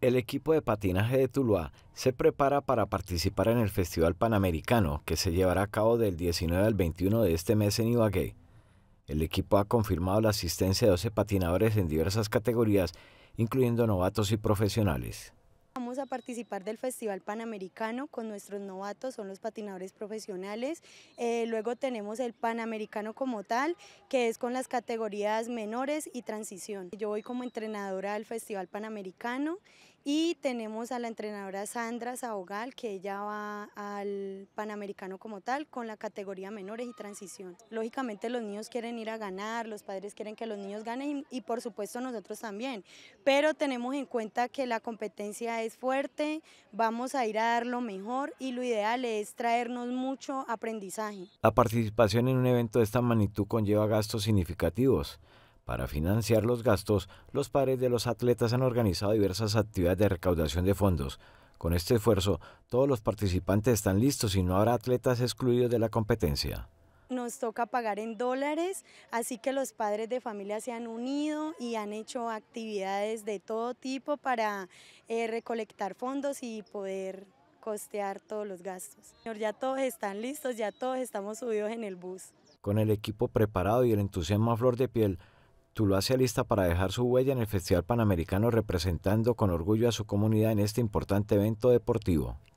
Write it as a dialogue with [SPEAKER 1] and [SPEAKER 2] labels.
[SPEAKER 1] El equipo de patinaje de Tuluá se prepara para participar en el Festival Panamericano que se llevará a cabo del 19 al 21 de este mes en Ibagué. El equipo ha confirmado la asistencia de 12 patinadores en diversas categorías, incluyendo novatos y profesionales
[SPEAKER 2] a participar del Festival Panamericano con nuestros novatos, son los patinadores profesionales. Eh, luego tenemos el Panamericano como tal, que es con las categorías menores y transición. Yo voy como entrenadora al Festival Panamericano y tenemos a la entrenadora Sandra Saogal, que ella va al Panamericano como tal, con la categoría menores y transición. Lógicamente los niños quieren ir a ganar, los padres quieren que los niños ganen y, y por supuesto nosotros también, pero tenemos en cuenta que la competencia es fuerte, vamos a ir a dar lo mejor y lo ideal es traernos mucho aprendizaje.
[SPEAKER 1] La participación en un evento de esta magnitud conlleva gastos significativos. Para financiar los gastos, los padres de los atletas han organizado diversas actividades de recaudación de fondos. Con este esfuerzo, todos los participantes están listos y no habrá atletas excluidos de la competencia
[SPEAKER 2] nos toca pagar en dólares, así que los padres de familia se han unido y han hecho actividades de todo tipo para eh, recolectar fondos y poder costear todos los gastos. Señor, ya todos están listos, ya todos estamos subidos en el bus.
[SPEAKER 1] Con el equipo preparado y el entusiasmo a flor de piel, lo hace lista para dejar su huella en el Festival Panamericano representando con orgullo a su comunidad en este importante evento deportivo.